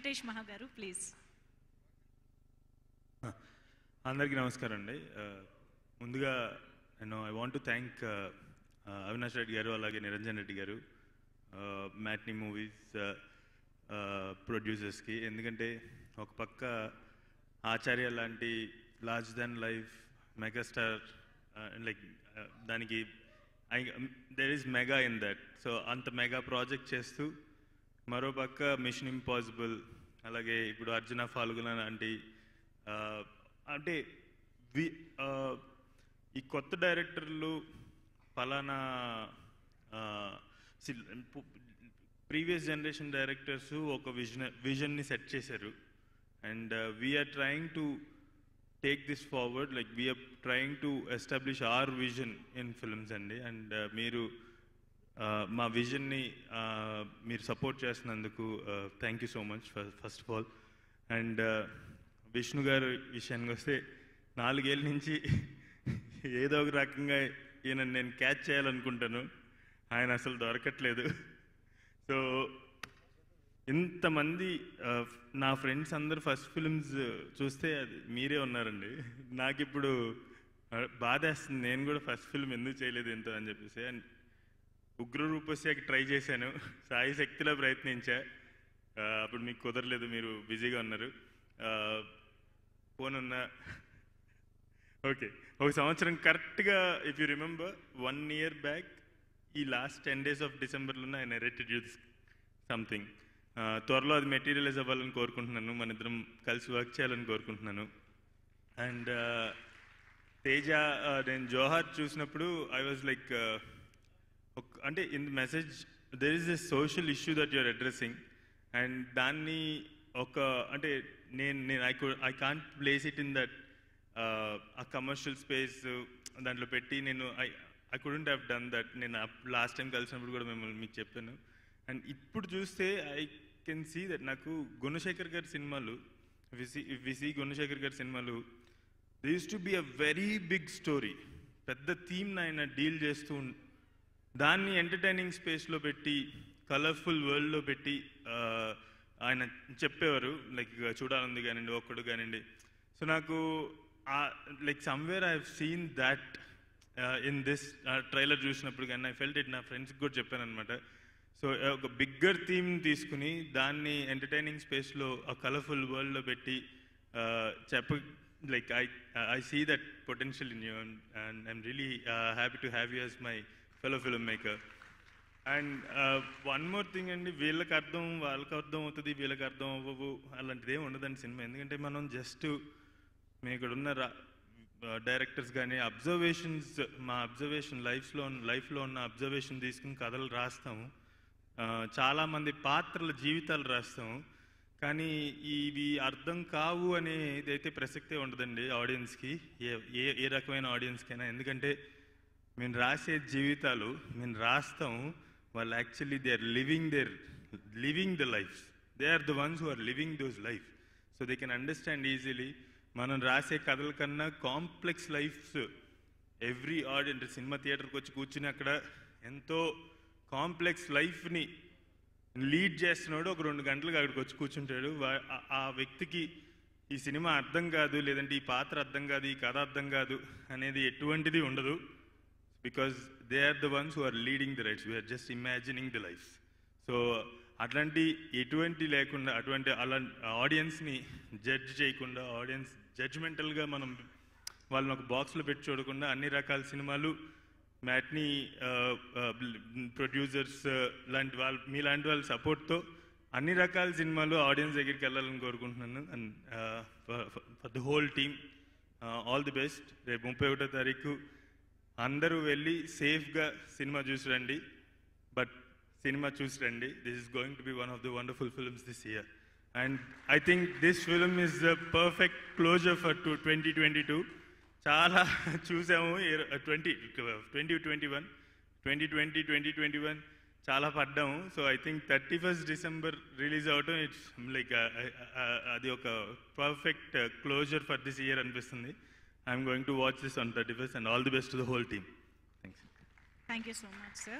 Venkatesh మహాగారు please అందరికీ నమస్కారం అండి ముందుగా నేను I want to thank Avinash Reddy garu అలాగే నిరంజన్ రెడ్డి గారు మ్యాట్నీ మూవీస్ ప్రొడ్యూసర్స్కి ఎందుకంటే ఒక పక్క ఆచార్య లాంటి large than life megastar like దానికి I there is mega in that so అంత మెగా ప్రాజెక్ట్ చేస్తూ మరోపక్క మిషన్ ఇంపాసిబుల్ అలాగే ఇప్పుడు అర్జున ఫాల్గున లాంటి అంటే వి ఈ కొత్త డైరెక్టర్లు ఫలానా ప్రీవియస్ జనరేషన్ డైరెక్టర్స్ ఒక విజన్ విజన్ని సెట్ చేశారు and we're trying to take this forward like we're trying to establish our vision in films అండి అండ్ uh, మీరు మా విజన్ని మీరు సపోర్ట్ చేసినందుకు thank you so much first of all and Vishnu garu విషయానికి వస్తే నాలుగేళ్ళ నుంచి ఏదో ఒక రకంగా ఈయన నేను క్యాచ్ చేయాలనుకుంటాను ఆయన అసలు దొరకట్లేదు సో ఇంతమంది నా ఫ్రెండ్స్ అందరు ఫస్ట్ ఫిలిమ్స్ చూస్తే అది మీరే ఉన్నారండి నాకు ఇప్పుడు బాధేస్తుంది నేను కూడా ఫస్ట్ ఫిల్మ్ ఎందుకు చేయలేదు ఎంతో అని చెప్పేసి అండ్ ఉగ్ర రూపస్యాకి ట్రై చేశాను సాయి శక్తిలో ప్రయత్నించా అప్పుడు మీకు కుదరలేదు మీరు బిజీగా ఉన్నారు ఫోన్ అన్నా ఓకే ఒక సంవత్సరం కరెక్ట్గా if you remember one year back ఈ లాస్ట్ టెన్ డేస్ ఆఫ్ డిసెంబర్లో ఆయన రెటెడ్ యూత్ సంథింగ్ త్వరలో అది మెటీరియలైజ్ అవ్వాలని కోరుకుంటున్నాను మన ఇద్దరం కలిసి వర్క్ చేయాలని కోరుకుంటున్నాను అండ్ తేజ నేను జోహార్ చూసినప్పుడు ఐ వాజ్ లైక్ అంటే in the message there is a social issue that you're addressing and దాన్ని ఒక అంటే నేను నేను I I can't place it in that ఆ కమర్షియల్ స్పేస్ దాంట్లో పెట్టి నేను I I couldn't have done that నేను లాస్ట్ టైం కలిసినప్పుడు కూడా మిమ్మల్ని మీకు చెప్పాను అండ్ ఇప్పుడు చూస్తే ఐ కెన్ సీ దట్ నాకు గుణశేఖర్ గారి సినిమాలు విసి విసి గుణశేఖర్ గారి సినిమాలు this to be a very big story పెద్ద థీమ్ ఆయన డీల్ చేస్తూ దాన్ని ఎంటర్టైనింగ్ స్పేస్లో పెట్టి కలర్ఫుల్ వరల్డ్లో పెట్టి ఆయన చెప్పేవారు లైక్ చూడాలంది కానివ్వండి ఒక్కడు కానివ్వండి సో నాకు like somewhere I have seen that in this trailer చూసినప్పుడు కానీ ఐ ఫెల్ట్ ఇట్ నా ఫ్రెండ్స్కి కూడా చెప్పాను అనమాట సో ఒక బిగ్గర్ థీమ్ తీసుకుని దాన్ని ఎంటర్టైనింగ్ స్పేస్లో ఆ కలర్ఫుల్ వరల్డ్లో పెట్టి చెప్ప like I I see that potential in you and I'm really happy to have you as my fellow film maker and one more thing అండి వీళ్ళకి అర్థం వాళ్ళకి అర్థం అవుతుంది వీళ్ళకి అర్థం అవ్వవు అలాంటిది ఏమి ఉండదండి సినిమా ఎందుకంటే మనం జస్ట్ మేము ఇక్కడ ఉన్న డైరెక్టర్స్ కానీ అబ్జర్వేషన్స్ మా అబ్జర్వేషన్ లైఫ్లో లైఫ్లో ఉన్న అబ్జర్వేషన్ తీసుకుని కథలు రాస్తాము చాలామంది పాత్రల జీవితాలు రాస్తాము కానీ ఇవి అర్థం కావు అనేదైతే ప్రసక్తే ఉండదండి ఆడియన్స్కి ఏ ఏ రకమైన ఆడియన్స్కైనా ఎందుకంటే మేము రాసే జీవితాలు మేము రాస్తాం వాళ్ళు actually they are living their living the life they are the ones who are living those life so they can understand easily మనం రాసే కథల కన్నా complex lifes every audience cinema థియేటర్కి వచ్చి కూర్చుని అక్కడ ఎంతో కాంప్లెక్స్ లైఫ్ని లీడ్ చేస్తున్నాడు ఒక రెండు గంటలకు అక్కడికి వచ్చి కూర్చుంటాడు ఆ వ్యక్తికి ఈ సినిమా అర్థం కాదు లేదంటే ఈ పాత్ర అర్థం కాదు ఈ కథ అర్థం కాదు అనేది ఎటువంటిది ఉండదు because they are the ones who are leading the rights we're just imagining the life so అట్లాంటి ఎటువంటి లేకుండా అటువంటి అలా ఆడియన్స్ని జడ్జ్ చేయకుండా ఆడియన్స్ జడ్జ్మెంటల్గా మనం వాళ్ళని ఒక బాక్స్లో పెట్టి చూడకుండా అన్ని రకాల సినిమాలు మ్యాట్ని ప్రొడ్యూసర్స్ లాంటి వాళ్ళ మీలాంటి వాళ్ళ సపోర్ట్తో అన్ని రకాల సినిమాలు ఆడియన్స్ దగ్గరికి వెళ్ళాలని కోరుకుంటున్నాను and for the whole team all the best రేపు ముప్పై ఒకటో తారీఖు అందరూ వెళ్ళి సేఫ్గా సినిమా చూసి రండి బట్ సినిమా చూసి రండి this is going to be one of the wonderful films this year and I think this film is the perfect closure for two twenty twenty two చాలా చూసాము twenty twenty twenty one twenty twenty twenty twenty one చాలా పడ్డాము so I think thirty first December release అవటం it's like uh, uh, uh, అది ఒక perfect closure for this year అనిపిస్తుంది I'm going to watch this on the device and all the best to the whole team. Thanks. Thank you so much, sir.